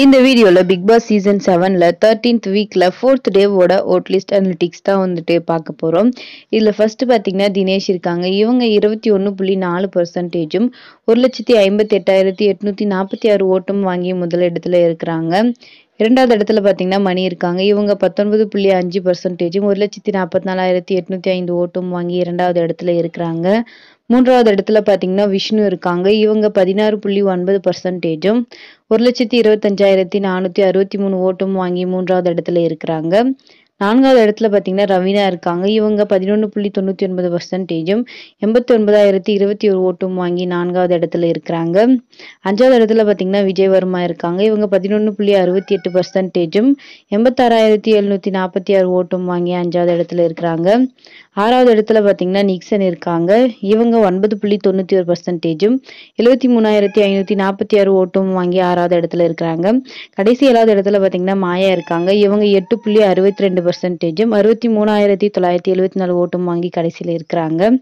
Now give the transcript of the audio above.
இந்த வீடியோல பிக் பாஸ் சீசன் செவன்ல தேர்டீன்த் வீக்ல ஃபோர்த் டேவோட ஓட்லிஸ்ட் லிஸ்ட் அனலிட்டிக்ஸ் தான் வந்துட்டு பார்க்க போறோம் இதுல ஃபர்ஸ்ட் பாத்தீங்கன்னா தினேஷ் இருக்காங்க இவங்க இருபத்தி ஒன்று புள்ளி நாலு பர்சன்டேஜும் ஒரு லட்சத்தி ஐம்பத்தி எட்டாயிரத்தி எட்நூத்தி நாற்பத்தி ஆறு ஓட்டும் வாங்கி முதலிடத்துல இருக்கிறாங்க இரண்டாவது இடத்துல பார்த்தீங்கன்னா மணி இருக்காங்க இவங்க பத்தொன்பது புள்ளி அஞ்சு பர்சன்டேஜும் ஒரு லட்சத்தி நாற்பத்தி நாலாயிரத்தி எட்நூத்தி ஐந்து ஓட்டும் வாங்கி இரண்டாவது இடத்துல இருக்கிறாங்க மூன்றாவது இடத்துல பார்த்தீங்கன்னா விஷ்ணு இருக்காங்க இவங்க பதினாறு புள்ளி ஒன்பது பர்சன்டேஜும் ஒரு லட்சத்தி இருபத்தஞ்சாயிரத்தி நானூற்றி அறுபத்தி மூணு ஓட்டும் வாங்கி மூன்றாவது இடத்துல இருக்கிறாங்க நான்காவது இடத்துல பார்த்தீங்கன்னா ரவீனா இருக்காங்க இவங்க பதினொன்று புள்ளி தொண்ணூற்றி ஒன்பது பர்சன்டேஜும் எண்பத்தி ஒன்பதாயிரத்தி இருபத்தி ஒரு ஓட்டும் வாங்கி நான்காவது இடத்துல இருக்கிறாங்க அஞ்சாவது இடத்துல பார்த்தீங்கன்னா விஜய் வர்மா இருக்காங்க இவங்க பதினொன்று புள்ளி அறுபத்தி எட்டு பர்சன்டேஜும் எண்பத்தாறாயிரத்தி எழுநூற்றி நாற்பத்தி ஆறு ஓட்டும் வாங்கி அஞ்சாவது இடத்துல இருக்கிறாங்க ஆறாவது இடத்துல பார்த்தீங்கன்னா நிக்சன் இருக்காங்க இவங்க ஒன்பது புள்ளி தொண்ணூற்றி ஒரு பர்சன்டேஜும் எழுபத்தி மூணாயிரத்தி ஐநூற்றி நாற்பத்தி ஆறு ஓட்டும் வாங்கி ஆறாவது இடத்துல இருக்கிறாங்க கடைசி ஏழாவது இடத்துல பார்த்தீங்கன்னா மாயா இருக்காங்க இவங்க எட்டு புள்ளி அறுபத்தி ரெண்டு பர்சன்டேஜும் அறுபத்தி மூணாயிரத்தி தொள்ளாயிரத்தி எழுபத்தி நாலு ஓட்டும் வாங்கி கடைசியில் இருக்கிறாங்க